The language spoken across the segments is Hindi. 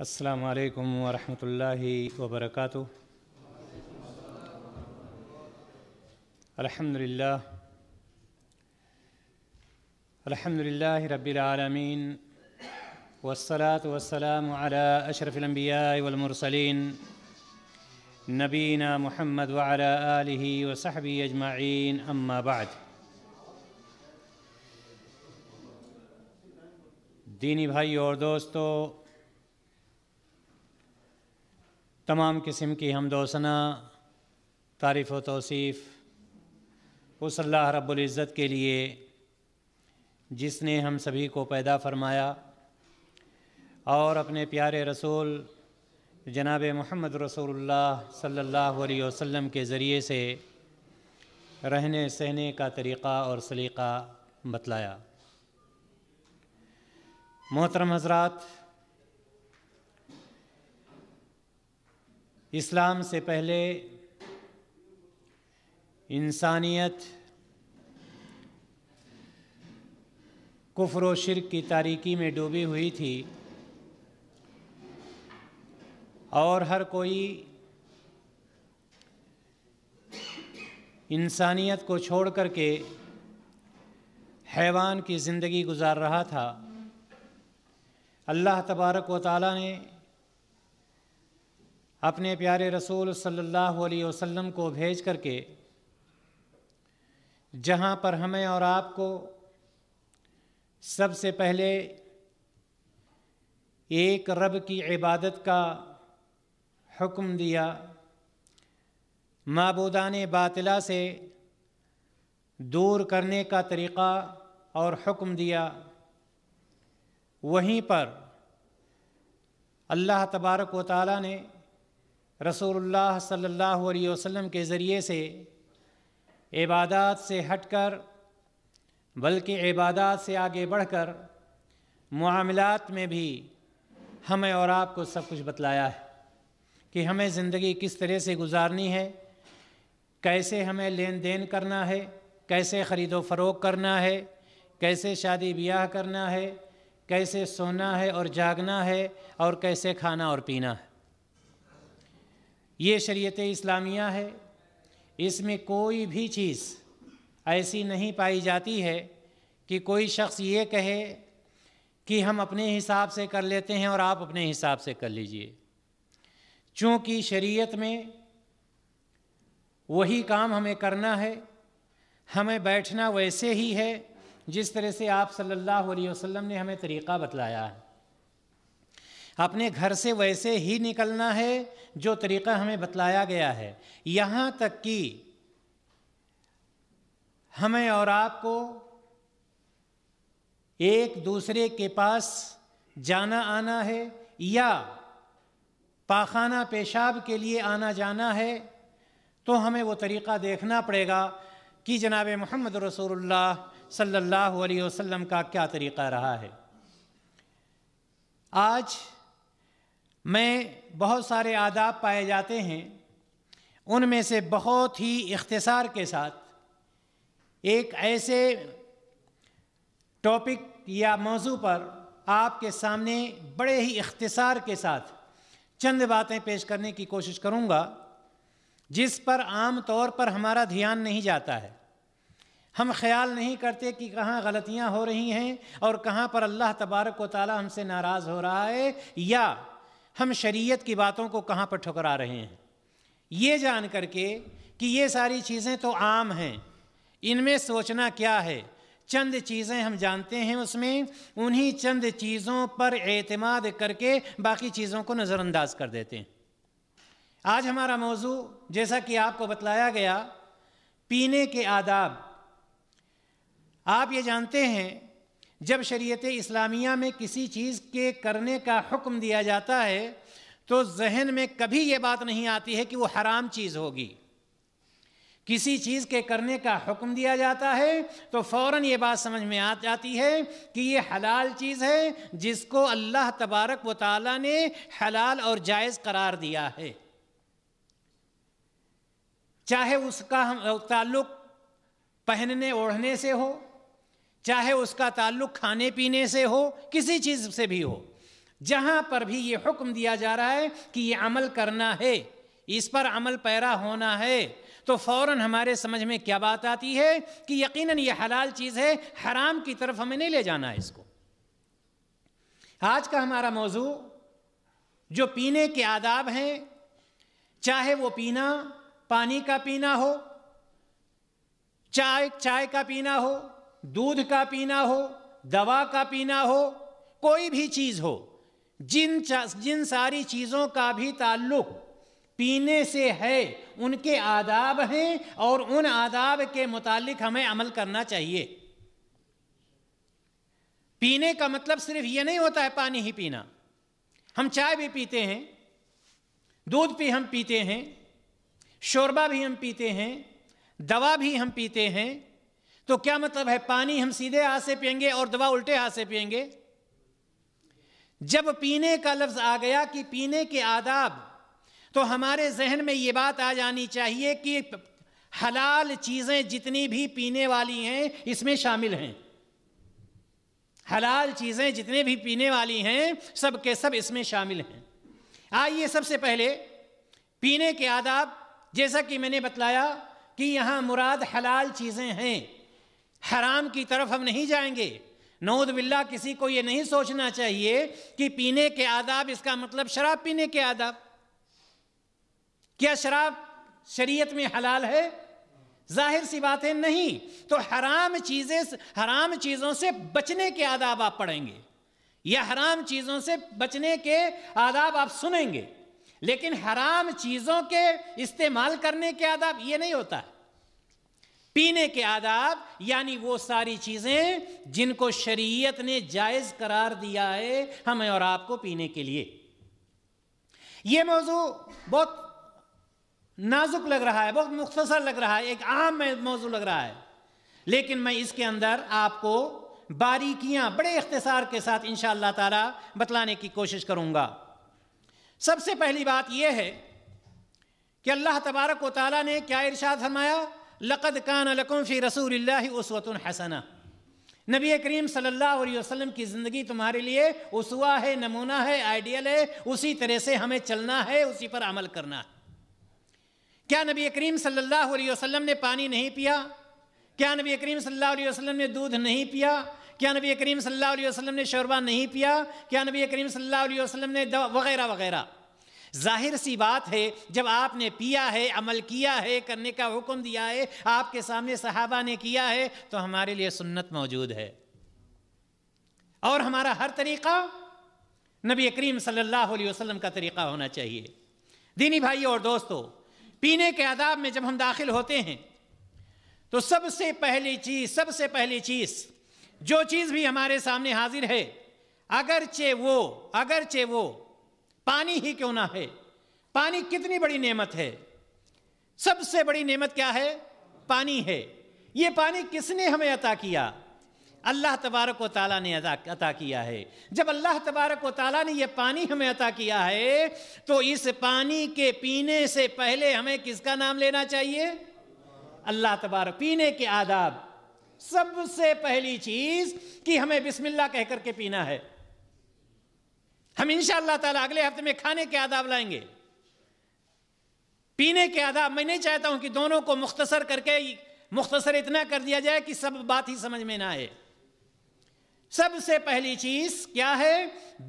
السلام عليكم ورحمة الله وبركاته الحمد لله الحمد لله رب العالمين والصلاة والسلام على أشرف الأنبياء والمرسلين نبينا محمد وعلى آله وصحبه أجمعين أما بعد ديني بھائي اور دوستو तमाम किस्म की हमदोसना तारीफ़ व तोसीफ़ उस अल्लाह रब्ज़त के लिए जिसने हम सभी को पैदा फरमाया और अपने प्यारे रसूल जनाब मोहम्मद रसूलुल्लाह सल्लल्लाहु अलैहि वसल्लम के ज़रिए से रहने सहने का तरीक़ा और सलीक़ा बतलाया मोहतरम हजरात इस्लाम से पहले इंसानियत कुफर शिर शिरक की तारीकी में डूबी हुई थी और हर कोई इंसानियत को छोड़ कर के हैवान की ज़िंदगी गुजार रहा था अल्लाह तबारक व ताली ने अपने प्यारे रसूल सल्लल्लाहु अलैहि वसल्लम को भेज करके जहाँ पर हमें और आपको सबसे पहले एक रब की इबादत का हुक्म दिया मबूदान बातिला से दूर करने का तरीक़ा और हुक्म दिया वहीं पर अल्लाह तबारक व ताली ने रसूलुल्लाह सल्लल्लाहु अलैहि वसल्लम के ज़रिए से इबादत से हटकर बल्कि इबादत से आगे बढ़कर मामलात में भी हमें और आपको सब कुछ बतलाया है कि हमें ज़िंदगी किस तरह से गुजारनी है कैसे हमें लेन देन करना है कैसे ख़रीदो फरोख करना है कैसे शादी ब्याह करना है कैसे सोना है और जागना है और कैसे खाना और पीना है ये शरीयत इस्लामिया है इसमें कोई भी चीज़ ऐसी नहीं पाई जाती है कि कोई शख्स ये कहे कि हम अपने हिसाब से कर लेते हैं और आप अपने हिसाब से कर लीजिए चूँकि शरीयत में वही काम हमें करना है हमें बैठना वैसे ही है जिस तरह से आप सल्लल्लाहु अलैहि वसल्लम ने हमें तरीक़ा बतलाया है अपने घर से वैसे ही निकलना है जो तरीका हमें बतलाया गया है यहाँ तक कि हमें और आपको एक दूसरे के पास जाना आना है या पाखाना पेशाब के लिए आना जाना है तो हमें वो तरीक़ा देखना पड़ेगा कि जनाब मोहम्मद रसोल्ला सल्ला वसम का क्या तरीक़ा रहा है आज में बहुत सारे आदाब पाए जाते हैं उनमें से बहुत ही इख्तसार के साथ एक ऐसे टॉपिक या मौजू पर आपके सामने बड़े ही इख्तसार के साथ चंद बातें पेश करने की कोशिश करूँगा जिस पर आम तौर पर हमारा ध्यान नहीं जाता है हम ख्याल नहीं करते कि कहाँ गलतियाँ हो रही हैं और कहाँ पर अल्लाह तबारक व ताली हमसे नाराज़ हो रहा है या हम शरीयत की बातों को कहाँ पर ठुकरा रहे हैं ये जान करके कि ये सारी चीज़ें तो आम हैं इनमें सोचना क्या है चंद चीज़ें हम जानते हैं उसमें उन्हीं चंद चीज़ों पर एतमाद करके बाकी चीज़ों को नज़रअंदाज कर देते हैं आज हमारा मौजू जैसा कि आपको बतलाया गया पीने के आदाब आप ये जानते हैं जब शरीत इस्लामिया में किसी चीज़ के करने का हुक्म दिया जाता है तो जहन में कभी ये बात नहीं आती है कि वो हराम चीज़ होगी किसी चीज़ के करने का हुक्म दिया जाता है तो फ़ौर ये बात समझ में आ जाती है कि ये हलाल चीज़ है जिसको अल्लाह तबारक व ताली ने हलाल और जायज़ करार दिया है चाहे उसका हम ताल्लुक़ पहनने ओढ़ने से हो चाहे उसका ताल्लुक खाने पीने से हो किसी चीज़ से भी हो जहाँ पर भी ये हुक्म दिया जा रहा है कि ये अमल करना है इस पर अमल पैरा होना है तो फ़ौर हमारे समझ में क्या बात आती है कि यकीनन ये हलाल चीज़ है हराम की तरफ हमें नहीं ले जाना है इसको आज का हमारा मौजू जो पीने के आदाब हैं चाहे वो पीना पानी का पीना हो चाय चाय का पीना हो दूध का पीना हो दवा का पीना हो कोई भी चीज़ हो जिन जिन सारी चीज़ों का भी ताल्लुक पीने से है उनके आदाब हैं और उन आदाब के मुतालिक हमें अमल करना चाहिए पीने का मतलब सिर्फ ये नहीं होता है पानी ही पीना हम चाय भी पीते हैं दूध भी हम पीते हैं शोरबा भी हम पीते हैं दवा भी हम पीते हैं तो क्या मतलब है पानी हम सीधे हाथ से पियेंगे और दवा उल्टे हाथ से पियेंगे जब पीने का लफ्ज आ गया कि पीने के आदाब तो हमारे जहन में ये बात आ जानी चाहिए कि हलाल चीज़ें जितनी भी पीने वाली हैं इसमें शामिल हैं हलाल चीज़ें जितने भी पीने वाली हैं सब के सब इसमें शामिल हैं आइए सबसे पहले पीने के आदाब जैसा कि मैंने बतलाया कि यहां मुराद हलाल चीज़ें हैं हराम की तरफ हम नहीं जाएंगे नौद बिल्ला किसी को ये नहीं सोचना चाहिए कि पीने के आदाब इसका मतलब शराब पीने के आदाब क्या शराब शरीयत में हलाल है जाहिर सी बात है नहीं तो हराम चीज़ें हराम चीज़ों से बचने के आदाब आप पढ़ेंगे या हराम चीज़ों से बचने के आदाब आप सुनेंगे लेकिन हराम चीज़ों के इस्तेमाल करने के आदाब ये नहीं होता है पीने के आदाब यानी वो सारी चीज़ें जिनको शरीयत ने जायज़ करार दिया है हमें और आपको पीने के लिए ये मौजू बहुत नाजुक लग रहा है बहुत मुख्तसर लग रहा है एक आम मौजू लग रहा है लेकिन मैं इसके अंदर आपको बारीकियां बड़े इख्तसार के साथ इन ताला बतलाने की कोशिश करूंगा सबसे पहली बात यह है कि अल्लाह तबारक व ताली ने क्या इरशाद फरमाया लक़द कान लकुम फ़ी रसूल उसवत हसना नबी करीम सल्लल्लाहु अलैहि वसल्लम की ज़िंदगी तुम्हारे लिए उसवा है नमूना है आइडियल है उसी तरह से हमें चलना है उसी पर अमल करना है क्या नबी करीम सल्लल्लाहु अलैहि वसल्लम ने पानी नहीं पिया क्या नबी करीम सल्लल्लाहु अलैहि वसल्लम ने दूध नहीं पिया क्या नबी करीम सल्लल्लाहु अलैहि वसल्लम ने शोरबा नहीं पिया क्या नबी करीम सल्लल्लाहु अलैहि वसल्लम ने वगैरह वगैरह जाहिर सी बात है जब आपने पिया है अमल किया है करने का हुक्म दिया है आपके सामने सहाबा ने किया है तो हमारे लिए सुन्नत मौजूद है और हमारा हर तरीका नबी करीम सल्लल्लाहु अलैहि वसल्लम का तरीका होना चाहिए दीनी भाई और दोस्तों पीने के आदाब में जब हम दाखिल होते हैं तो सबसे पहली चीज़ सबसे पहली चीज़ जो चीज़ भी हमारे सामने हाजिर है अगरचे वो अगरचे वो पानी ही क्यों ना है पानी कितनी बड़ी नेमत है सबसे बड़ी नेमत क्या है पानी है ये पानी किसने हमें अता किया अल्लाह तबारक वाली ताला ने अता किया है जब अल्लाह तबारक वाली ताला ने यह पानी हमें अता किया है तो इस पानी के पीने से पहले हमें किसका नाम लेना चाहिए अल्लाह तबारक पीने के आदाब सबसे पहली चीज़ कि हमें बिस्मिल्लाह कहकर के पीना है हम इंशाल्लाह ताला अगले हफ्ते में खाने के आदाब लाएंगे पीने के आदाब मैं नहीं चाहता हूं कि दोनों को मुख्तसर करके मुख्तसर इतना कर दिया जाए कि सब बात ही समझ में ना आए सबसे पहली चीज क्या है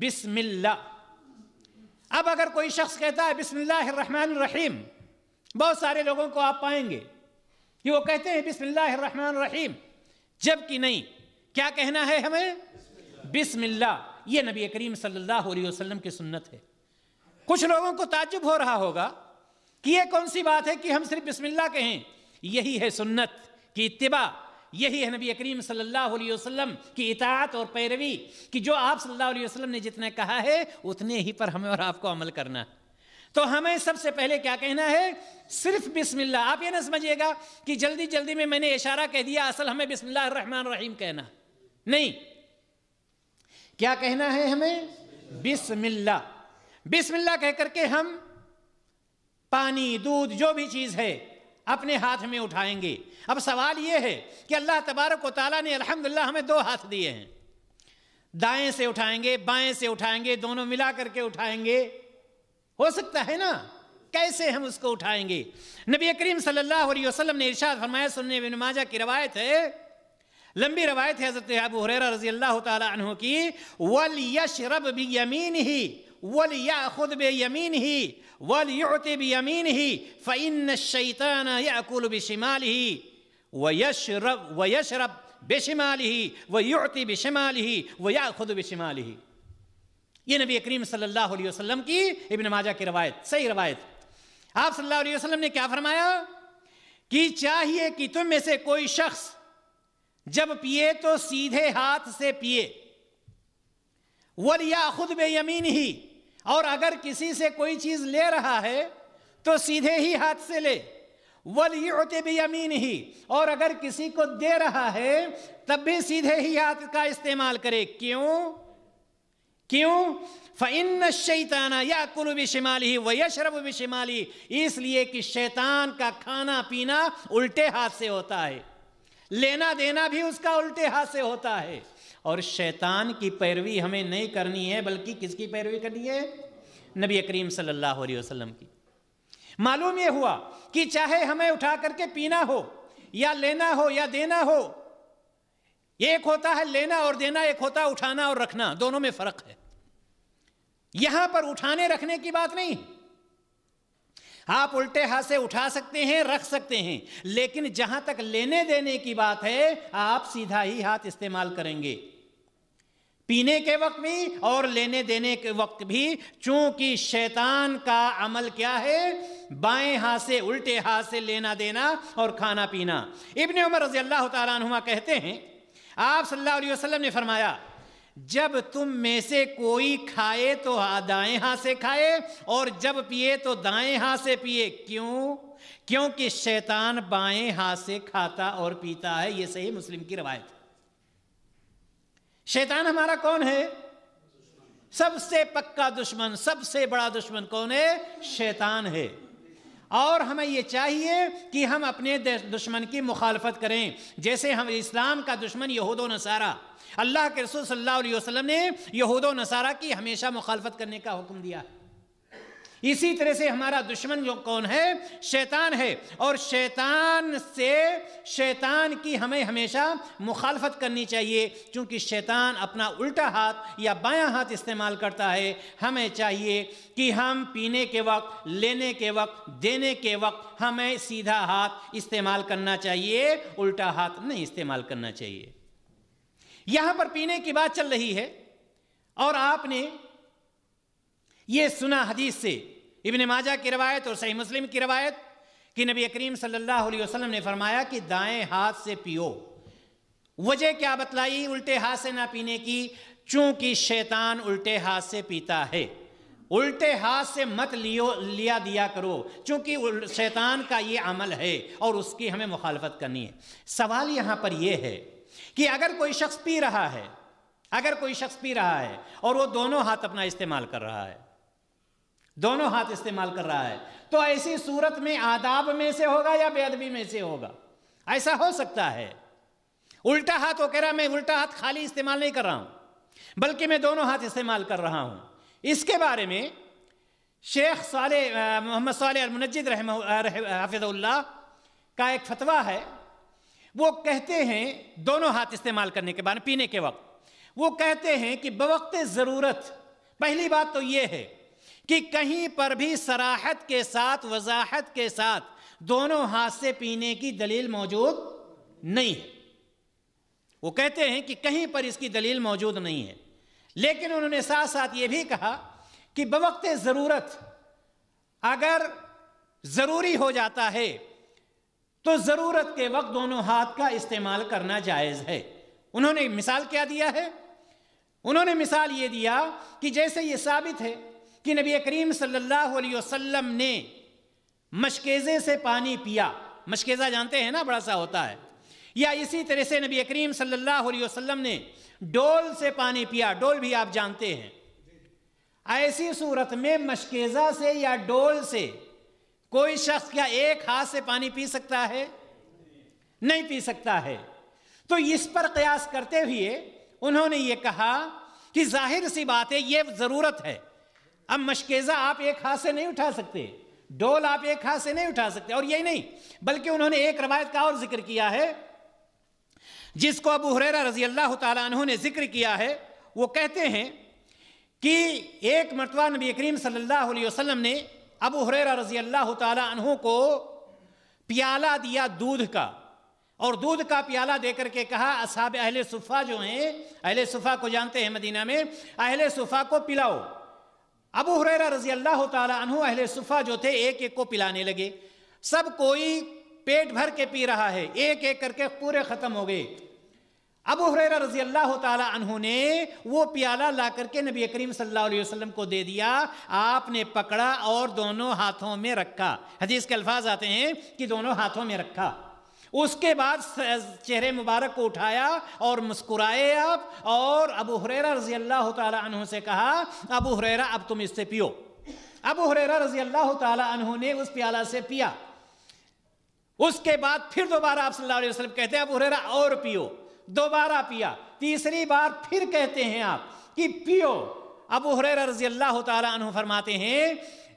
बिस्मिल्ला अब अगर कोई शख्स कहता है बिस्मिल्लाहमान रहीम बहुत सारे लोगों को आप पाएंगे कि वो कहते हैं बिस्मिल्लाहमान रहीम जबकि नहीं क्या कहना है हमें बिस्मिल्लाह ये नबी करीम सल्लल्लाहु अलैहि वसल्लम की सुन्नत है कुछ लोगों को ताजुब हो रहा होगा कि ये कौन सी बात है कि हम सिर्फ बिस्मिल्लाह कहें यही है सुन्नत की इत्तिबा यही है नबी करीम सल्लल्लाहु अलैहि वसल्लम की इतात और पैरवी कि जो आप सल्लल्लाहु अलैहि वसल्लम ने जितना कहा है उतने ही पर हमें और आपको अमल करना है तो हमें सबसे पहले क्या कहना है सिर्फ बिस्मिल्लाह आप ये ना समझिएगा कि जल्दी जल्दी में मैंने इशारा कह दिया असल हमें बिस्मिल्लाह रहमान रहीम कहना नहीं क्या कहना है हमें बिस्मिल्ला बिस्मिल्ला कह करके हम पानी दूध जो भी चीज़ है अपने हाथ में उठाएंगे अब सवाल यह है कि अल्लाह तबारक व ताली ने अल्हम्दुलिल्लाह हमें दो हाथ दिए हैं दाएं से उठाएंगे बाएं से उठाएंगे दोनों मिला करके उठाएंगे हो सकता है ना कैसे हम उसको उठाएंगे नबी करीम सल्लल्लाहु अलैहि वसल्लम ने इरशाद फरमाया सुनने बिन माजा की रवायत है लंबी रवायत है हज़रत अबू हुरैरा रजी अल्लाह तह की वल यशरब भी यमीन ही वल या खुद बे यमीन ही वल युति भी यमीन ही फ़ैन शैतान याकुल बशिमाल ही व यशरब व यशरब बेशमाल ही व युति बेशमाल ही व या खुद बेशमाल ही ये नबी करीम सल्लल्लाहु अलैहि वसल्लम की इब्न माजा की रवायत सही रवायत आप सल्लल्लाहु अलैहि वसल्लम ने क्या फरमाया कि चाहिए कि तुम में से कोई शख्स जब पिए तो सीधे हाथ से पिए वल या खुद बे यमीन ही और अगर किसी से कोई चीज ले रहा है तो सीधे ही हाथ से ले वल होते बे यमीन ही और अगर किसी को दे रहा है तब भी सीधे ही हाथ का इस्तेमाल करे क्यों क्यों फ़िन शैताना या कुल भी शिमाली व यशरब शिमाली इसलिए कि शैतान का खाना पीना उल्टे हाथ से होता है लेना देना भी उसका उल्टे हाथ से होता है और शैतान की पैरवी हमें नहीं करनी है बल्कि किसकी पैरवी करनी है नबी करीम सल्लल्लाहु अलैहि वसल्लम की मालूम यह हुआ कि चाहे हमें उठा करके पीना हो या लेना हो या देना हो एक होता है लेना और देना एक होता है उठाना और रखना दोनों में फर्क है यहां पर उठाने रखने की बात नहीं है आप उल्टे हाथ से उठा सकते हैं रख सकते हैं लेकिन जहां तक लेने देने की बात है आप सीधा ही हाथ इस्तेमाल करेंगे पीने के वक्त भी और लेने देने के वक्त भी चूंकि शैतान का अमल क्या है बाएं हाथ से उल्टे हाथ से लेना देना और खाना पीना इबन उमर रजी अल्लाह तुमा कहते हैं आप सल्लल्लाहु अलैहि वसल्लम ने फरमाया जब तुम में से कोई खाए तो दाएं हाथ से खाए और जब पिए तो दाएं हाथ से पिए क्यों क्योंकि शैतान बाएं हाथ से खाता और पीता है ये सही मुस्लिम की रवायत शैतान हमारा कौन है सबसे पक्का दुश्मन सबसे बड़ा दुश्मन कौन है शैतान है और हमें ये चाहिए कि हम अपने दुश्मन की मुखालफत करें जैसे हम इस्लाम का दुश्मन यहूद नसारा अल्लाह के रसूल सल्लल्लाहु अलैहि वसल्लम ने यहूद नसारा की हमेशा मुखालफत करने का हुक्म दिया है इसी तरह से हमारा दुश्मन जो कौन है शैतान है और शैतान से शैतान की हमें हमेशा मुखालफत करनी चाहिए क्योंकि शैतान अपना उल्टा हाथ या बायां हाथ इस्तेमाल करता है हमें चाहिए कि हम पीने के वक्त लेने के वक्त देने के वक्त हमें सीधा हाथ इस्तेमाल करना चाहिए उल्टा हाथ नहीं इस्तेमाल करना चाहिए यहां पर पीने की बात चल रही है और आपने ये सुना हदीस से इबन माजा की रवायत और सही मुस्लिम की रवायत कि नबी करीम सल्लल्लाहु अलैहि वसल्लम ने फरमाया कि दाएं हाथ से पियो वजह क्या बतलाई उल्टे हाथ से ना पीने की चूंकि शैतान उल्टे हाथ से पीता है उल्टे हाथ से मत लियो लिया दिया करो चूंकि शैतान का ये अमल है और उसकी हमें मुखालफत करनी है सवाल यहाँ पर यह है कि अगर कोई शख्स पी रहा है अगर कोई शख्स पी रहा है और वो दोनों हाथ अपना इस्तेमाल कर रहा है दोनों हाथ इस्तेमाल कर रहा है तो ऐसी सूरत में आदाब में से होगा या बेअदबी में से होगा ऐसा हो सकता है उल्टा हाथ वो कह रहा मैं उल्टा हाथ खाली इस्तेमाल नहीं कर रहा हूं बल्कि मैं दोनों हाथ इस्तेमाल कर रहा हूं इसके बारे में शेख साले मोहम्मद साले मुनजिद हाफिजुल्ला का एक फतवा है वो कहते हैं दोनों हाथ इस्तेमाल करने के बारे पीने के वक्त वो कहते हैं कि बवक्त ज़रूरत पहली बात तो ये है कि कहीं पर भी सराहत के साथ वजाहत के साथ दोनों हाथ से पीने की दलील मौजूद नहीं है वो कहते हैं कि कहीं पर इसकी दलील मौजूद नहीं है लेकिन उन्होंने साथ साथ ये भी कहा कि बवक्त ज़रूरत अगर ज़रूरी हो जाता है तो ज़रूरत के वक्त दोनों हाथ का इस्तेमाल करना जायज़ है उन्होंने मिसाल क्या दिया है उन्होंने मिसाल ये दिया कि जैसे ये साबित है कि नबी करीम सल्लल्लाहु अलैहि वसल्लम ने मशकेज़े से पानी पिया मशकेज़ा जानते हैं ना बड़ा सा होता है या इसी तरह से नबी करीम सल्लल्लाहु अलैहि वसल्लम ने डोल से पानी पिया डोल भी आप जानते हैं ऐसी सूरत में मशकेज़ा से या डोल से कोई शख्स क्या एक हाथ से पानी पी सकता है नहीं पी सकता है तो इस पर कयास करते हुए उन्होंने ये कहा कि जाहिर सी बात है ये ज़रूरत है अब मशकेजा आप एक हाथ से नहीं उठा सकते डोल आप एक हाथ से नहीं उठा सकते और यही नहीं बल्कि उन्होंने एक रवायत का और जिक्र किया है जिसको अबू हुररा रजी अल्लाह तु ने जिक्र किया है वो कहते हैं कि एक मरतबा नबी करीम सल्लल्लाहु अलैहि वसल्लम ने अबू हुररा रजी अल्लाह तु को प्याला दिया दूध का और दूध का प्याला देकर के कहा असाब अहले सुफ़ा जो हैं अहले सुफ़ा को जानते हैं मदीना में अहले सुफ़ा को पिलाओ अबू हुरैरा रजी अल्लाह तहु अहले सुफ़ा जो थे एक एक को पिलाने लगे सब कोई पेट भर के पी रहा है एक एक करके पूरे ख़त्म हो गए अबू हुरैरा रजी अल्लाह तहु ने वो प्याला ला करके नबी करीम सल्लल्लाहु अलैहि वसल्लम को दे दिया आपने पकड़ा और दोनों हाथों में रखा हदीस के अल्फाज आते हैं कि दोनों हाथों में रखा उसके बाद चेहरे मुबारक को उठाया और मुस्कुराए आप और अबू हुररा रजी अल्लाह तु से कहा अबू हुररा अब तुम इससे पियो अबू हुररा रजी अल्लाह तु ने उस प्याला से पिया उसके बाद फिर दोबारा आप सल्लल्लाहु अलैहि वसल्लम कहते हैं अबू हुररा और पियो दोबारा पिया तीसरी बार फिर कहते हैं आप कि पियो अबू हुररा रजी अल्लाह तु फरमाते हैं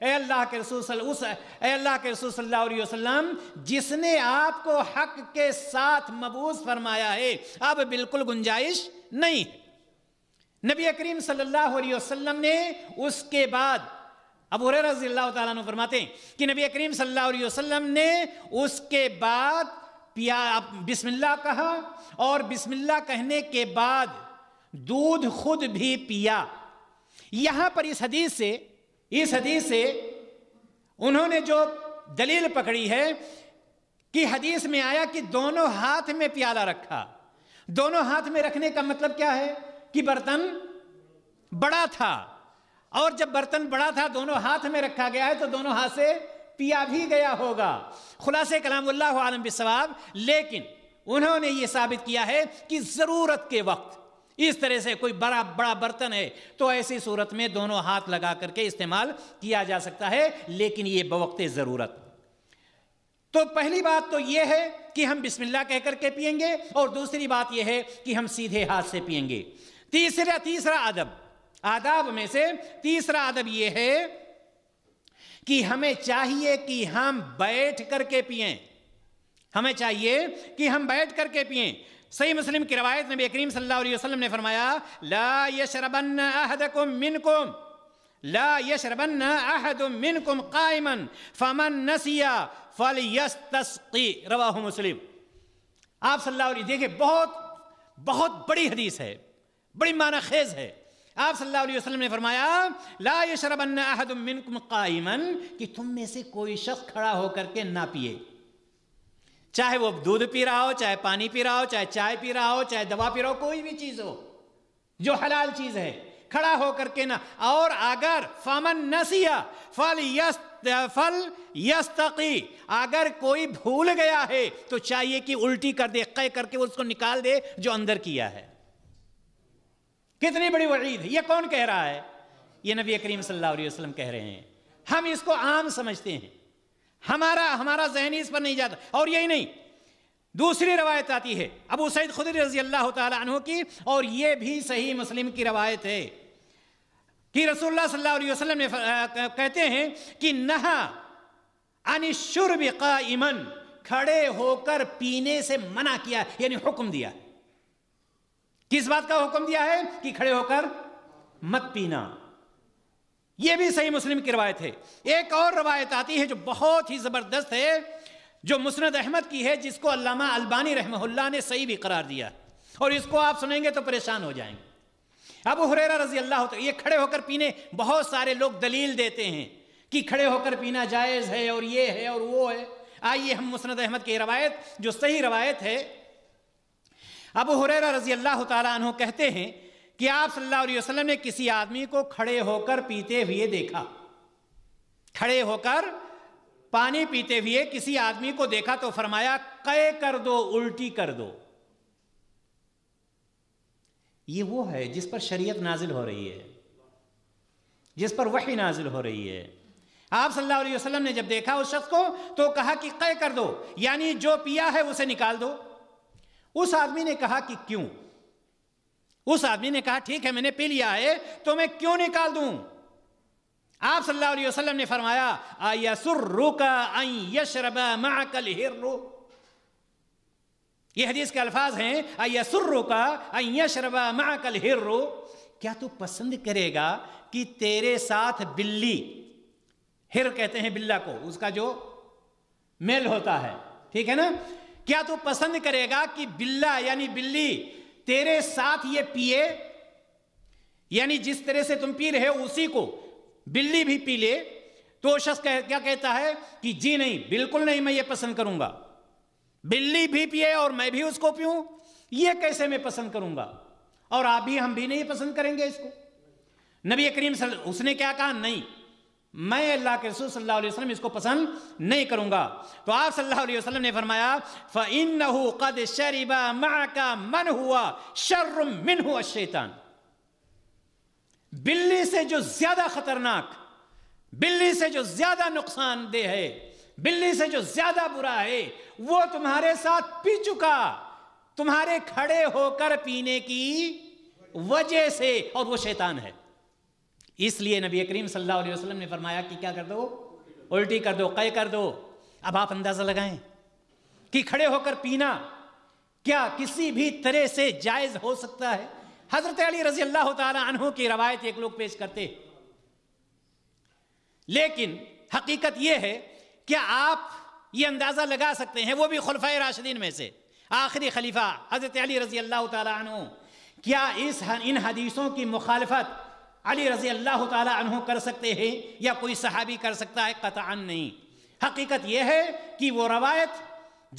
अल्लाह के रसूल उस अल्लाह के रसूल सल्लल्लाहु अलैहि वसल्लम जिसने आपको हक के साथ मबूस फरमाया है अब बिल्कुल गुंजाइश नहीं है नबी करीम सल्लल्लाहु अलैहि वसल्लम ने उसके बाद अब उरे रजी अल्लाह फरमाते हैं कि नबी करीम सल्लल्लाहु अलैहि वसल्लम ने उसके बाद पिया बिस्मिल्लाह कहा और बिस्मिल्लाह कहने के बाद दूध खुद भी पिया यहां पर इस हदीस से इस हदीस से उन्होंने जो दलील पकड़ी है कि हदीस में आया कि दोनों हाथ में प्याला रखा दोनों हाथ में रखने का मतलब क्या है कि बर्तन बड़ा था और जब बर्तन बड़ा था दोनों हाथ में रखा गया है तो दोनों हाथ से पिया भी गया होगा खुलासे कलाम आलम बिसवाब लेकिन उन्होंने ये साबित किया है कि ज़रूरत के वक्त इस तरह से कोई बड़ा बड़ा बर्तन है तो ऐसी सूरत में दोनों हाथ लगा करके इस्तेमाल किया जा सकता है लेकिन ये बवक्त ज़रूरत तो पहली बात तो ये है कि हम बिस्मिल्लाह कह करके पियेंगे और दूसरी बात यह है कि हम सीधे हाथ से पियेंगे तीसरा तीसरा अदब आदाब में से तीसरा अदब यह है कि हमें चाहिए कि हम बैठ करके पिए हमें चाहिए कि हम बैठ करके पिए सही मुस्लिम की रवायत नबी करीम सल्लल्लाहु अलैहि वसल्लम ने फरमाया ला यशरबन अहदकुम मिनकुम ला यशरबन अहदुम मिनकुम कायमन फमन नसिया फल यस्तस्की मुस्लिम आप सल्लल्लाहु अलैहि देखिए बहुत बहुत बड़ी हदीस है बड़ी माना खेज है आप सल्लल्लाहु अलैहि वसल्लम ने फरमाया ला यशरबन अहदुम मिनकुम कायमन कि तुम में से कोई शख्स खड़ा होकर के ना पिए चाहे वो दूध पी रहा हो चाहे पानी पी रहा हो चाहे चाय पी रहा हो चाहे दवा पी रहा हो कोई भी चीज़ हो जो हलाल चीज़ है खड़ा होकर के ना और अगर फमन नसिया फल यस्त, फल यस्तकी अगर कोई भूल गया है तो चाहिए कि उल्टी कर दे कह करके उसको निकाल दे जो अंदर किया है कितनी बड़ी वरीद ये कौन कह रहा है ये नबी करीम सल्लल्लाहु अलैहि वसल्लम कह रहे हैं हम इसको आम समझते हैं हमारा हमारा जहनी इस पर नहीं जाता और यही नहीं दूसरी रवायत आती है अबू उसद खुद रजी अल्लाह तु की और ये भी सही मुस्लिम की रवायत है कि रसूल सल्लल्लाहु ने कहते हैं कि नहा अनिशुर का इमन खड़े होकर पीने से मना किया यानी हुक्म दिया किस बात का हुक्म दिया है कि खड़े होकर मत पीना ये भी सही मुस्लिम की रवायत है एक और रवायत आती है जो बहुत ही ज़बरदस्त है जो मुस्नद अहमद की है जिसको अल्लामा अल्बानी रहमहुल्ला ने सही भी करार दिया और इसको आप सुनेंगे तो परेशान हो जाएंगे अबू हुरेरा रजी अल्लाह तो ये खड़े होकर पीने बहुत सारे लोग दलील देते हैं कि खड़े होकर पीना जायज़ है और ये है और वो है आइए हम मुस्नद अहमद की रवायत जो सही रवायत है अबू हुरेरा रजी अल्लाह तह कहते हैं कि आप सल्लल्लाहु अलैहि वसल्लम ने किसी आदमी को खड़े होकर पीते हुए देखा खड़े होकर पानी पीते हुए किसी आदमी को देखा तो फरमाया कय कर दो उल्टी कर दो ये वो है जिस पर शरीयत नाजिल हो रही है जिस पर वही नाजिल हो रही है आप सल्लल्लाहु अलैहि वसल्लम ने जब देखा उस शख्स को तो कहा कि कय कर दो यानी जो पिया है उसे निकाल दो उस आदमी ने कहा कि क्यों उस आदमी ने कहा ठीक है मैंने पी लिया है तो मैं क्यों निकाल दूं आप सल्लल्लाहु अलैहि वसल्लम ने फरमाया आयसुर हिर्रु ये हदीस के अल्फाज हैं आयसुर का अयशरबा माकल हिर्रु क्या तू पसंद करेगा कि तेरे साथ बिल्ली हिर कहते हैं बिल्ला को उसका जो मेल होता है ठीक है ना क्या तू पसंद करेगा कि बिल्ला यानी बिल्ली तेरे साथ ये पिए यानी जिस तरह से तुम पी रहे हो उसी को बिल्ली भी पी ले तो शख्स कह, क्या कहता है कि जी नहीं बिल्कुल नहीं मैं ये पसंद करूंगा बिल्ली भी पिए और मैं भी उसको पीऊं ये कैसे मैं पसंद करूंगा और आप भी हम भी नहीं पसंद करेंगे इसको नबी करीम उसने क्या कहा नहीं मैं अल्लाह के रसूल सल्लल्लाहु अलैहि वसल्लम इसको पसंद नहीं करूंगा तो आप सल्लल्लाहु अलैहि वसल्लम ने फरमाया फ़िन कद शरीबा मा का मन हुआ शर्र मिन हुआ शैतान बिल्ली से जो ज्यादा खतरनाक बिल्ली से जो ज्यादा नुकसानदेह है बिल्ली से जो ज्यादा बुरा है वो तुम्हारे साथ पी चुका तुम्हारे खड़े होकर पीने की वजह से और वो शैतान है इसलिए नबी करीम सल्लल्लाहु अलैहि वसल्लम ने फरमाया कि क्या कर दो उल्टी कर दो कय कर दो अब आप अंदाज़ा लगाएं कि खड़े होकर पीना क्या किसी भी तरह से जायज़ हो सकता है हज़रत अली रजी अल्लाह तहों की रवायत एक लोग पेश करते लेकिन हकीकत यह है कि आप ये अंदाज़ा लगा सकते हैं वो भी खुलफा राशिदीन में से आखिरी खलीफा हज़रत अली रजी अल्लाह तहों क्या इस इन हदीसों की मुखालफत अली रजी अल्लाह तहु कर सकते हैं या कोई सहाबी कर सकता है कतान नहीं हकीकत यह है कि वो रवायत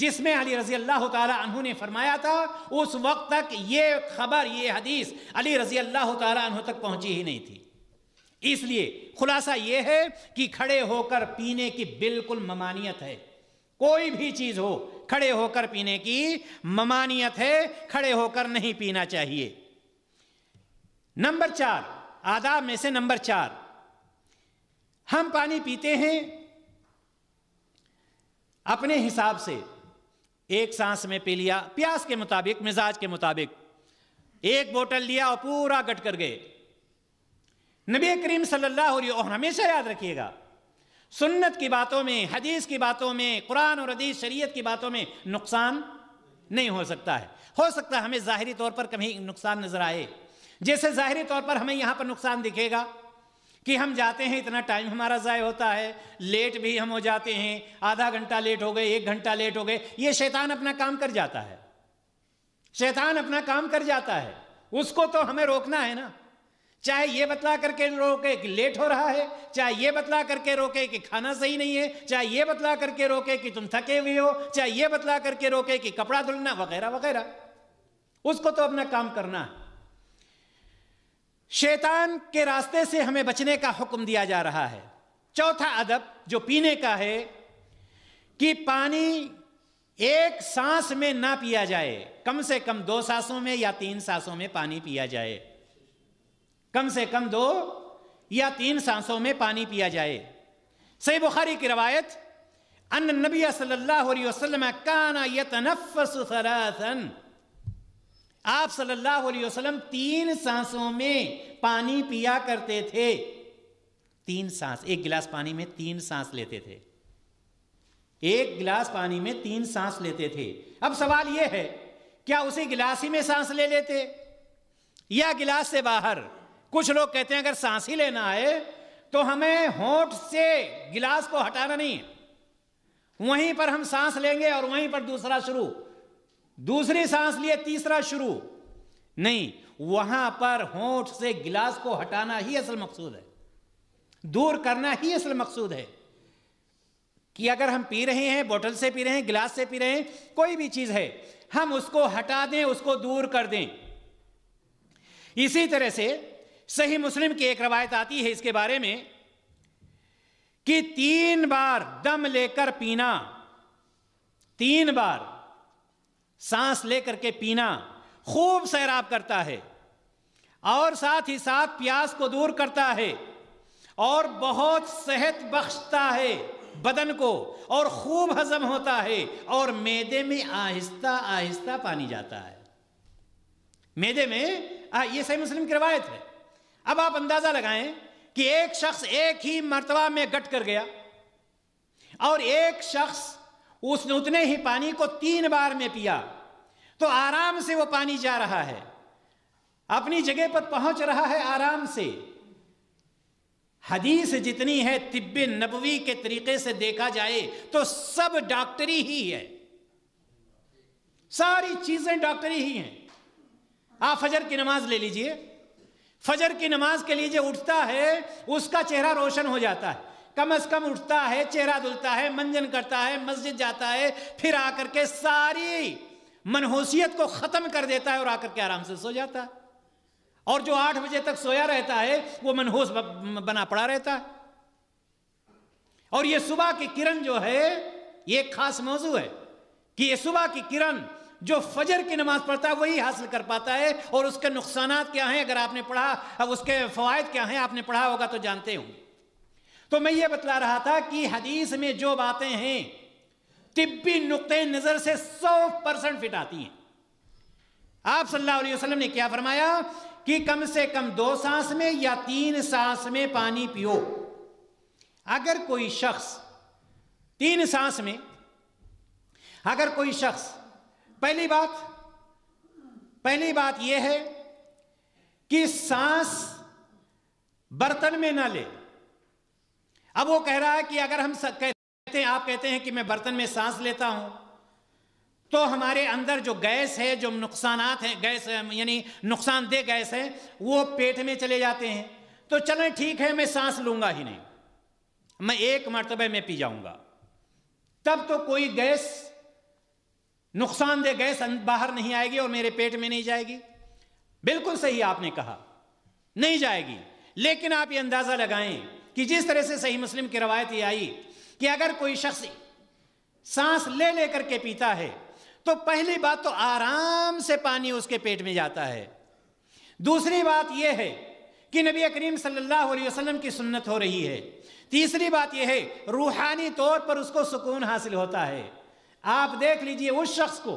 जिसमें अली रजी अल्लाह तहु ने फरमाया था उस वक्त तक ये खबर ये हदीस अली रजी अल्लाह तहु तक पहुंची ही नहीं थी इसलिए खुलासा यह है कि खड़े होकर पीने की बिल्कुल ममानियत है कोई भी चीज़ हो खड़े होकर पीने की ममानियत है खड़े होकर नहीं पीना चाहिए नंबर चार आदाब में से नंबर चार हम पानी पीते हैं अपने हिसाब से एक सांस में पी लिया प्यास के मुताबिक मिजाज के मुताबिक एक बोतल लिया और पूरा गट कर गए नबी करीम सल्लल्लाहु अलैहि वसल्लम हमेशा याद रखिएगा सुन्नत की बातों में हदीस की बातों में कुरान और हदीस शरीयत की बातों में नुकसान नहीं हो सकता है हो सकता है हमें जाहिरी तौर पर कभी नुकसान नज़र आए जैसे ज़ाहरी तौर पर हमें यहाँ पर नुकसान दिखेगा कि हम जाते हैं इतना टाइम हमारा ज़ाय होता है लेट भी हम हो जाते हैं आधा घंटा लेट हो गए एक घंटा लेट हो गए ये शैतान अपना काम कर जाता है शैतान अपना काम कर जाता है उसको तो हमें रोकना है ना चाहे ये बतला करके रोके कि लेट हो रहा है चाहे ये बतला करके रोके कि खाना सही नहीं है चाहे ये बतला करके रोके कि तुम थके हुए हो चाहे ये बतला करके रोके कि कपड़ा धुलना वगैरह वगैरह उसको तो अपना काम करना है शैतान के रास्ते से हमें बचने का हुक्म दिया जा रहा है चौथा अदब जो पीने का है कि पानी एक सांस में ना पिया जाए कम से कम दो सांसों में या तीन सांसों में पानी पिया जाए कम से कम दो या तीन सांसों में पानी पिया जाए सही बुखारी की रवायत अन नबी सल्लल्लाहु अलैहि वसल्लम काना यतनफस सरासन आप सल्लल्लाहु अलैहि वसल्लम तीन सांसों में पानी पिया करते थे तीन सांस एक गिलास पानी में तीन सांस लेते थे एक गिलास पानी में तीन सांस लेते थे अब सवाल यह है क्या उसी गिलास ही में सांस ले लेते या गिलास से बाहर कुछ लोग कहते हैं अगर सांस ही लेना है तो हमें होठ से गिलास को हटाना नहीं है वहीं पर हम सांस लेंगे और वहीं पर दूसरा शुरू दूसरी सांस लिए तीसरा शुरू नहीं वहां पर होठ से गिलास को हटाना ही असल मकसूद है दूर करना ही असल मकसूद है कि अगर हम पी रहे हैं बोतल से पी रहे हैं गिलास से पी रहे हैं कोई भी चीज है हम उसको हटा दें उसको दूर कर दें इसी तरह से सही मुस्लिम की एक रवायत आती है इसके बारे में कि तीन बार दम लेकर पीना तीन बार सांस लेकर के पीना खूब सैराब करता है और साथ ही साथ प्यास को दूर करता है और बहुत सेहत बख्शता है बदन को और खूब हजम होता है और मैदे में आहिस्ता आहिस्ता पानी जाता है मैदे में आ, ये सही मुस्लिम की रवायत है अब आप अंदाज़ा लगाएं कि एक शख्स एक ही मरतबा में गट कर गया और एक शख्स उसने उतने ही पानी को तीन बार में पिया तो आराम से वो पानी जा रहा है अपनी जगह पर पहुंच रहा है आराम से हदीस जितनी है तिब्ब नबवी के तरीके से देखा जाए तो सब डॉक्टरी ही है सारी चीजें डॉक्टरी ही हैं आप फजर की नमाज ले लीजिए फजर की नमाज के लिए जो उठता है उसका चेहरा रोशन हो जाता है कम से कम उठता है चेहरा धुलता है मंजन करता है मस्जिद जाता है फिर आकर के सारी मनहोसियत को ख़त्म कर देता है और आकर के आराम से सो जाता है और जो आठ बजे तक सोया रहता है वो मनहोस बना पड़ा रहता है और ये सुबह की किरण जो है ये एक खास मौजू है कि ये सुबह की किरण जो फजर की नमाज पढ़ता है वही हासिल कर पाता है और उसके नुकसान क्या हैं अगर आपने पढ़ा अब उसके फ़वाद क्या हैं आपने पढ़ा होगा तो जानते होंगे तो मैं ये बतला रहा था कि हदीस में जो बातें हैं तिब्बी नुकते नज़र से सौ परसेंट फिट आती हैं आप सल्लल्लाहु अलैहि वसल्लम ने क्या फरमाया कि कम से कम दो सांस में या तीन सांस में पानी पियो अगर कोई शख्स तीन सांस में अगर कोई शख्स पहली बात पहली बात यह है कि सांस बर्तन में ना ले अब वो कह रहा है कि अगर हम कहते हैं आप कहते हैं कि मैं बर्तन में सांस लेता हूं तो हमारे अंदर जो गैस है जो नुकसान है गैस यानी नुकसानदेह गैस है वो पेट में चले जाते हैं तो चलो ठीक है मैं सांस लूंगा ही नहीं मैं एक मरतबे में पी जाऊंगा तब तो कोई गैस नुकसानदेह गैस अं- बाहर नहीं आएगी और मेरे पेट में नहीं जाएगी बिल्कुल सही आपने कहा नहीं जाएगी लेकिन आप ये अंदाज़ा लगाएं कि जिस तरह से सही मुस्लिम की रवायत ये आई कि अगर कोई शख्स सांस ले लेकर के पीता है तो पहली बात तो आराम से पानी उसके पेट में जाता है दूसरी बात यह है कि नबी करीम सल्लल्लाहु अलैहि वसल्लम की सुन्नत हो रही है तीसरी बात यह है रूहानी तौर पर उसको सुकून हासिल होता है आप देख लीजिए उस शख्स को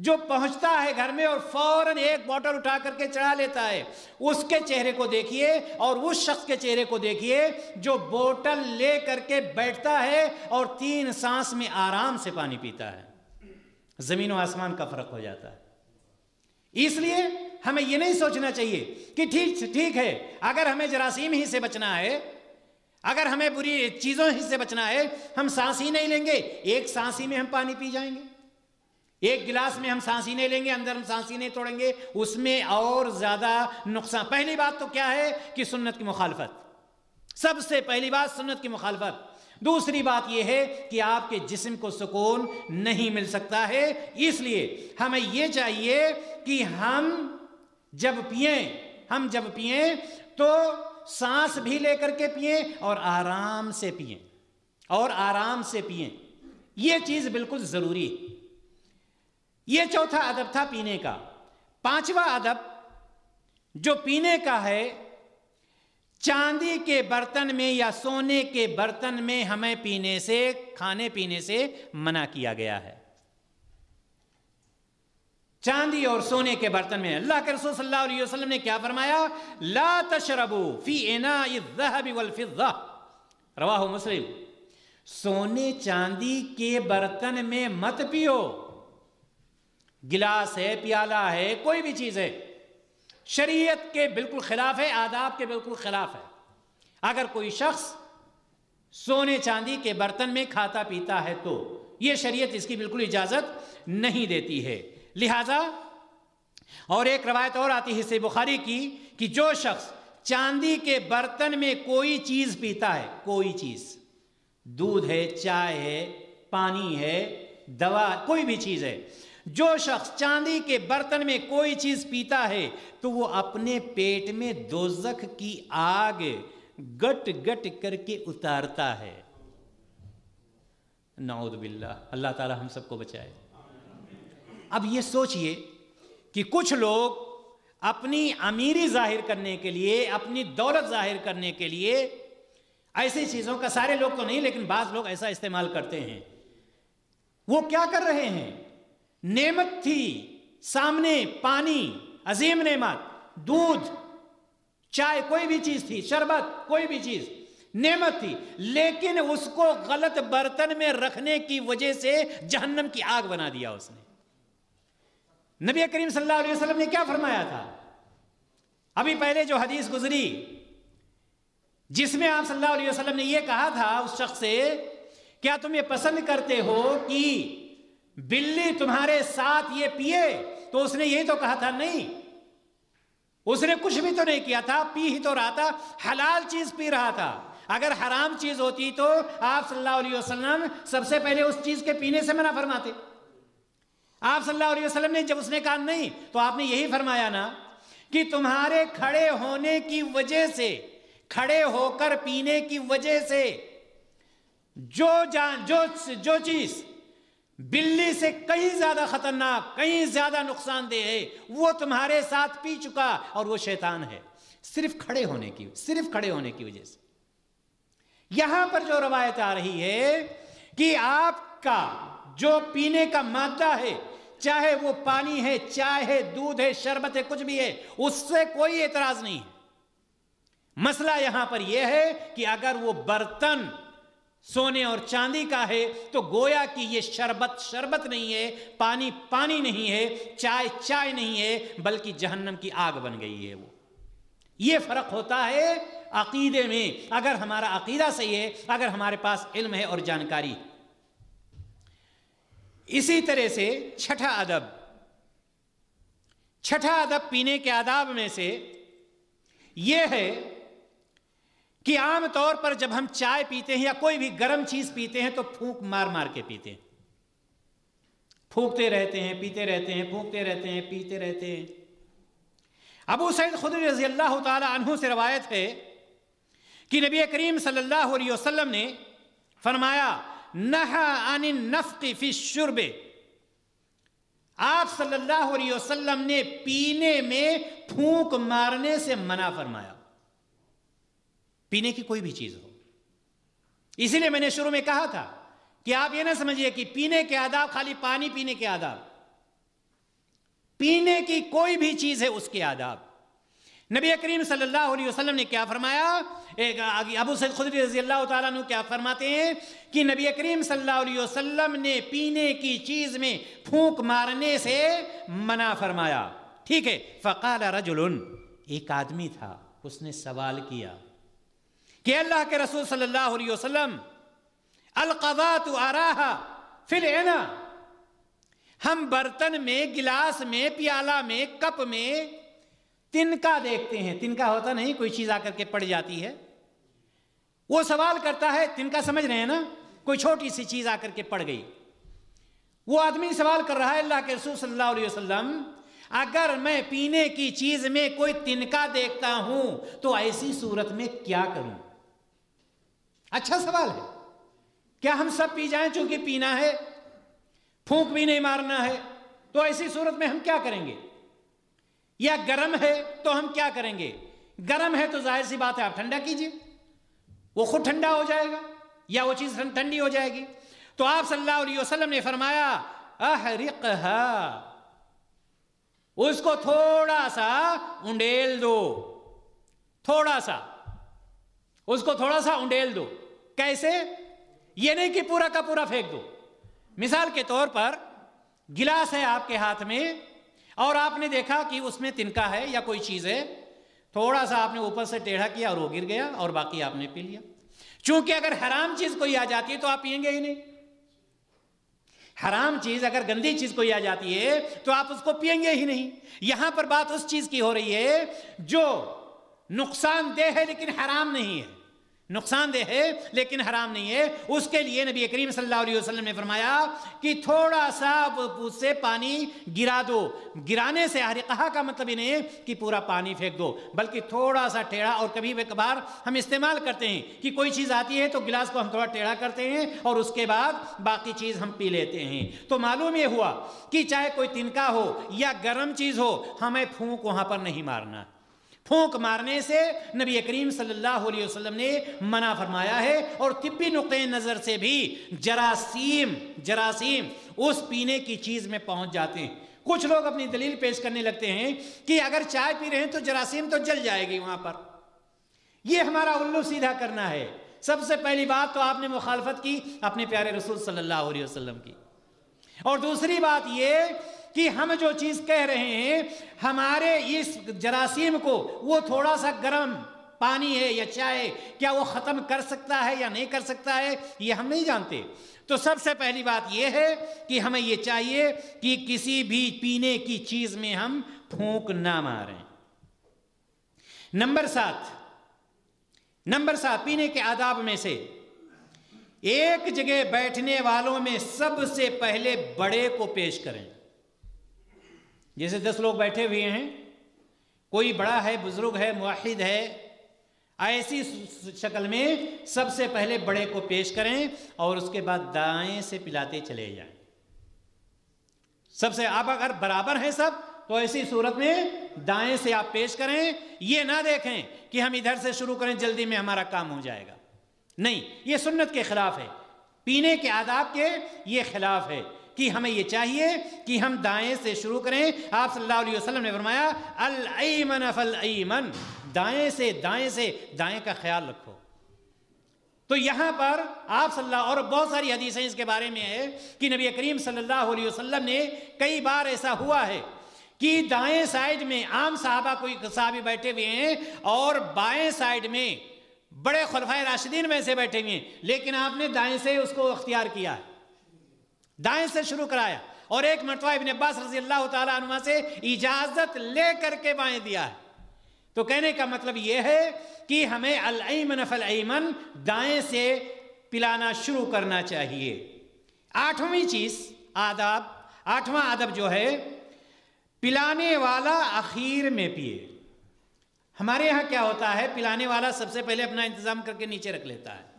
जो पहुंचता है घर में और फौरन एक बॉटल उठा करके चढ़ा लेता है उसके चेहरे को देखिए और उस शख्स के चेहरे को देखिए जो बोतल ले करके बैठता है और तीन सांस में आराम से पानी पीता है जमीन और आसमान का फर्क हो जाता है इसलिए हमें यह नहीं सोचना चाहिए कि ठीक ठीक है अगर हमें जरासीम ही से बचना है अगर हमें बुरी चीज़ों ही से बचना है हम सांस ही नहीं लेंगे एक सांस ही में हम पानी पी जाएंगे एक गिलास में हम नहीं लेंगे अंदर हम सांसी नहीं तोड़ेंगे उसमें और ज़्यादा नुकसान पहली बात तो क्या है कि सुन्नत की मुखालफत सबसे पहली बात सुन्नत की मुखालफत दूसरी बात यह है कि आपके जिस्म को सुकून नहीं मिल सकता है इसलिए हमें यह चाहिए कि हम जब पिए हम जब पिए तो सांस भी लेकर के पिए और आराम से पिए और आराम से पिए यह चीज़ बिल्कुल ज़रूरी है यह चौथा अदब था पीने का पांचवा अदब जो पीने का है चांदी के बर्तन में या सोने के बर्तन में हमें पीने से खाने पीने से मना किया गया है चांदी और सोने के बर्तन में अल्लाह के रसूल सल्लल्लाहु अलैहि वसल्लम ने क्या फरमाया ला तशरबू फी एना वल फिजा रवाह मुस्लिम सोने चांदी के बर्तन में मत पियो गिलास है प्याला है कोई भी चीज़ है शरीयत के बिल्कुल ख़िलाफ़ है आदाब के बिल्कुल ख़िलाफ़ है अगर कोई शख्स सोने चांदी के बर्तन में खाता पीता है तो यह शरीयत इसकी बिल्कुल इजाज़त नहीं देती है लिहाजा और एक रवायत और आती है से बुखारी की कि जो शख्स चांदी के बर्तन में कोई चीज़ पीता है कोई चीज़ दूध है चाय है पानी है दवा कोई भी चीज़ है जो शख्स चांदी के बर्तन में कोई चीज पीता है तो वो अपने पेट में दोजख की आग गट गट करके उतारता है नाउद बिल्ला अल्लाह ताला हम सबको बचाए अब ये सोचिए कि कुछ लोग अपनी अमीरी जाहिर करने के लिए अपनी दौलत जाहिर करने के लिए ऐसी चीज़ों का सारे लोग तो नहीं लेकिन बाज लोग ऐसा इस्तेमाल करते हैं वो क्या कर रहे हैं नेमत थी सामने पानी अजीम नेमत दूध चाय कोई भी चीज थी शरबत कोई भी चीज नेमत थी लेकिन उसको गलत बर्तन में रखने की वजह से जहन्नम की आग बना दिया उसने नबी करीम सल्लल्लाहु अलैहि वसल्लम ने क्या फरमाया था अभी पहले जो हदीस गुजरी जिसमें आप सल्लल्लाहु अलैहि वसल्लम ने यह कहा था उस शख्स से क्या तुम ये पसंद करते हो कि बिल्ली तुम्हारे साथ ये पिए तो उसने यही तो कहा था नहीं उसने कुछ भी तो नहीं किया था पी ही तो रहा था हलाल चीज पी रहा था अगर हराम चीज होती तो आप सल्लल्लाहु अलैहि वसल्लम सबसे पहले उस चीज के पीने से मना फरमाते आप सल्लल्लाहु अलैहि वसल्लम ने जब उसने कहा नहीं तो आपने यही फरमाया ना कि तुम्हारे खड़े होने की वजह से खड़े होकर पीने की वजह से जो जान जो जो चीज़ बिल्ली से कहीं ज्यादा खतरनाक कहीं ज्यादा नुकसानदेह है वो तुम्हारे साथ पी चुका और वो शैतान है सिर्फ खड़े होने की सिर्फ खड़े होने की वजह से यहां पर जो रवायत आ रही है कि आपका जो पीने का मादा है चाहे वो पानी है चाय है दूध है शरबत है कुछ भी है उससे कोई एतराज नहीं है मसला यहां पर यह है कि अगर वो बर्तन सोने और चांदी का है तो गोया कि ये शरबत शरबत नहीं है पानी पानी नहीं है चाय चाय नहीं है बल्कि जहन्नम की आग बन गई है वो ये फर्क होता है अकीदे में अगर हमारा अकीदा सही है अगर हमारे पास इल्म है और जानकारी इसी तरह से छठा अदब छठा अदब पीने के आदाब में से यह है कि आम तौर पर जब हम चाय पीते हैं या कोई भी गर्म चीज पीते हैं तो फूंक मार मार के पीते हैं फूकते रहते हैं पीते रहते हैं फूकते रहते हैं पीते रहते हैं अबू सैद खुद रजी अल्लाह तहों से रवायत है कि नबी करीम सल्लल्लाहु अलैहि वसल्लम ने फरमाया नहा फी शुरबे आप सल्लल्लाहु अलैहि वसल्लम ने पीने में फूंक मारने से मना फरमाया पीने की कोई भी चीज़ हो इसीलिए मैंने शुरू में कहा था कि आप यह ना समझिए कि पीने के आदाब खाली पानी पीने के आदाब पीने की कोई भी चीज़ है उसके आदाब नबी करीम सल्लल्लाहु अलैहि वसल्लम ने क्या फरमाया एक अबू सैद खुदरी रजी अल्लाह तु क्या फरमाते हैं कि नबी करीम सल्लल्लाहु अलैहि वसल्लम ने पीने की चीज़ में फूंक मारने से मना फरमाया ठीक है फ़काल रजुल एक आदमी था उसने सवाल किया कि अल्लाह के रसूल सल्लल्लाहु अलैहि वसल्लम अलकवात फिर है एना हम बर्तन में गिलास में प्याला में कप में तिनका देखते हैं तिनका होता नहीं कोई चीज आकर के पड़ जाती है वो सवाल करता है तिनका समझ रहे हैं ना कोई छोटी सी चीज आकर के पड़ गई वो आदमी सवाल कर रहा है अल्लाह के रसूल सल्लल्लाहु अलैहि वसल्लम अगर मैं पीने की चीज में कोई तिनका देखता हूं तो ऐसी सूरत में क्या करूं अच्छा सवाल है क्या हम सब पी जाएं चूंकि पीना है फूंक भी नहीं मारना है तो ऐसी सूरत में हम क्या करेंगे या गर्म है तो हम क्या करेंगे गर्म है तो जाहिर सी बात है आप ठंडा कीजिए वो खुद ठंडा हो जाएगा या वो चीज़ ठंडी हो जाएगी तो आप सल्लल्लाहु अलैहि वसल्लम ने फरमाया अहरिक उसको थोड़ा सा उंडेल दो थोड़ा सा उसको थोड़ा सा उंडेल दो कैसे ये नहीं कि पूरा का पूरा फेंक दो मिसाल के तौर पर गिलास है आपके हाथ में और आपने देखा कि उसमें तिनका है या कोई चीज़ है थोड़ा सा आपने ऊपर से टेढ़ा किया और वो गिर गया और बाकी आपने पी लिया चूंकि अगर हराम चीज़ कोई आ जाती है तो आप पियेंगे ही नहीं हराम चीज अगर गंदी चीज कोई आ जाती है तो आप उसको पियेंगे ही नहीं यहां पर बात उस चीज की हो रही है जो नुकसानदेह है लेकिन हराम नहीं है नुकसानदेह है लेकिन हराम नहीं है उसके लिए नबी करीम सल्लल्लाहु अलैहि वसल्लम ने फरमाया कि थोड़ा सा उससे पानी गिरा दो गिराने से हर कहा का मतलब ही नहीं कि पूरा पानी फेंक दो बल्कि थोड़ा सा टेढ़ा और कभी कभार हम इस्तेमाल करते हैं कि कोई चीज़ आती है तो गिलास को हम थोड़ा टेढ़ा करते हैं और उसके बाद बाकी चीज़ हम पी लेते हैं तो मालूम ये हुआ कि चाहे कोई तिनका हो या गर्म चीज़ हो हमें फूक वहाँ पर नहीं मारना फूंक मारने से नबी करीम सल्लल्लाहु अलैहि वसल्लम ने मना फरमाया है और तिब्बी नुक़ नज़र से भी जरासीम जरासीम उस पीने की चीज़ में पहुंच जाते हैं कुछ लोग अपनी दलील पेश करने लगते हैं कि अगर चाय पी रहे हैं तो जरासीम तो जल जाएगी वहां पर यह हमारा उल्लू सीधा करना है सबसे पहली बात तो आपने मुखालफत की अपने प्यारे रसूल सल्लल्लाहु अलैहि वसल्लम की और दूसरी बात यह कि हम जो चीज़ कह रहे हैं हमारे इस जरासीम को वो थोड़ा सा गर्म पानी है या चाय क्या वो ख़त्म कर सकता है या नहीं कर सकता है ये हम नहीं जानते तो सबसे पहली बात यह है कि हमें ये चाहिए कि किसी भी पीने की चीज़ में हम फूक ना मारें नंबर सात नंबर सात पीने के आदाब में से एक जगह बैठने वालों में सबसे पहले बड़े को पेश करें जैसे दस लोग बैठे हुए हैं कोई बड़ा है बुजुर्ग है मुआहिद है ऐसी शक्ल में सबसे पहले बड़े को पेश करें और उसके बाद दाएं से पिलाते चले जाएं सबसे आप अगर बराबर हैं सब तो ऐसी सूरत में दाएं से आप पेश करें यह ना देखें कि हम इधर से शुरू करें जल्दी में हमारा काम हो जाएगा नहीं ये सुन्नत के खिलाफ है पीने के आदाब के ये खिलाफ है कि हमें ये चाहिए कि हम दाएं से शुरू करें आप सल्लल्लाहु अलैहि वसल्लम ने फरमाया अल ऐमन फल ऐमन दाएं से दाएं से दाएं का ख्याल रखो तो यहां पर आप सल्लल्लाहु और बहुत सारी हदीसें इसके बारे में है कि नबी करीम सल्लल्लाहु अलैहि वसल्लम ने कई बार ऐसा हुआ है कि दाएं साइड में आम साहबा कोई साहबी बैठे हुए हैं और बाएं साइड में बड़े खुलफाए राशिदीन में से बैठे हुए हैं लेकिन आपने दाएं से उसको अख्तियार किया है दाएं से शुरू कराया और एक मरतवा इबन अब्बास रजी अल्लाह तुमा से इजाजत ले करके बाएं दिया है तो कहने का मतलब यह है कि हमें अलमन ऐमन दाएं से पिलाना शुरू करना चाहिए आठवीं चीज आदाब आठवां आदब जो है पिलाने वाला आखिर में पिए हमारे यहां क्या होता है पिलाने वाला सबसे पहले अपना इंतजाम करके नीचे रख लेता है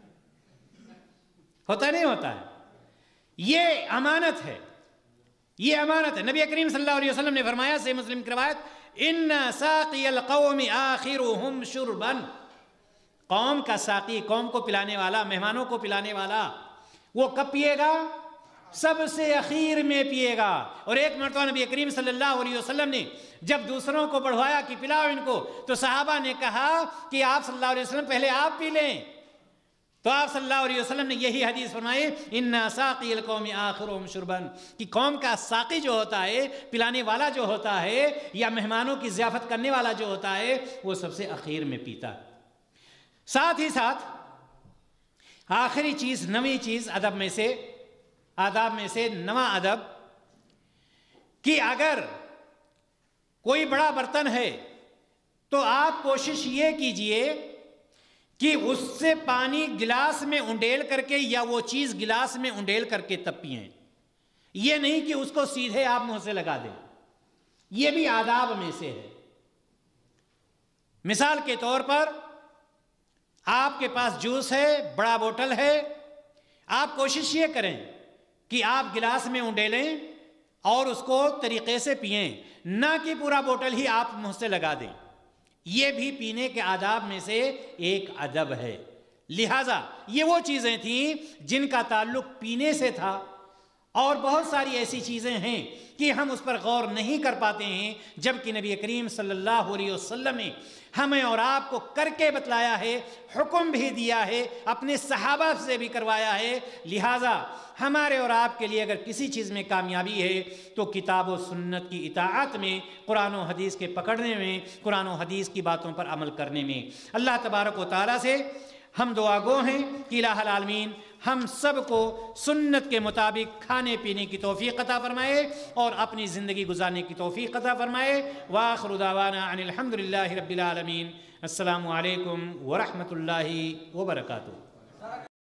होता नहीं होता है ये अमानत है ये अमानत है नबी करीम सल्लल्लाहु अलैहि वसल्लम ने फरमाया से मुस्लिम करवायत इन साकियल आखिर शुरबन कौम का साकी कौम को पिलाने वाला मेहमानों को पिलाने वाला वो कब पिएगा सबसे अखीर में पिएगा और एक मरतबा नबी करीम सल्लल्लाहु अलैहि वसल्लम ने जब दूसरों को बढ़वाया कि पिलाओ इनको तो साहबा ने कहा कि आप सल्लल्लाहु अलैहि वसल्लम पहले आप पी लें तो आप सल्लल्लाहु अलैहि वसल्लम ने यही हदीस फरमाई इन साकी कौम आखिर शुरबन कि कौम का साकी जो होता है पिलाने वाला जो होता है या मेहमानों की जियाफत करने वाला जो होता है वो सबसे आखिर में पीता साथ ही साथ आखिरी चीज़ नवी चीज़ अदब में से आदाब में से नवा अदब कि अगर कोई बड़ा बर्तन है तो आप कोशिश ये कीजिए कि उससे पानी गिलास में उंडेल करके या वो चीज़ गिलास में उंडेल करके तब पिए ये नहीं कि उसको सीधे आप मुंह से लगा दें यह भी आदाब में से है मिसाल के तौर पर आपके पास जूस है बड़ा बोतल है आप कोशिश ये करें कि आप गिलास में उंडेलें और उसको तरीके से पिएं ना कि पूरा बोतल ही आप मुंह से लगा दें ये भी पीने के आदाब में से एक अदब है लिहाजा ये वो चीज़ें थीं जिनका ताल्लुक पीने से था और बहुत सारी ऐसी चीज़ें हैं कि हम उस पर गौर नहीं कर पाते हैं जबकि नबी करीम सल्लल्लाहु अलैहि वसल्लम ने हमें और आपको करके बतलाया है हुक्म भी दिया है अपने सहाबा से भी करवाया है लिहाजा हमारे और आपके लिए अगर किसी चीज़ में कामयाबी है तो किताब व सुन्नत की इतात में कुरान हदीस के पकड़ने में कुरान हदीस की बातों पर अमल करने में अल्लाह तबारक व से हम गो हैं कि लामीन हम सब को सुन्नत के मुताबिक खाने पीने की तोफ़ी अता फ़रमाए और अपनी ज़िंदगी गुजारने की तोफ़ी अता फ़रमाए वाखरुदावाना अनिलहमदिल्ला रबीआलमीन अल्लाम वरहमल वर्का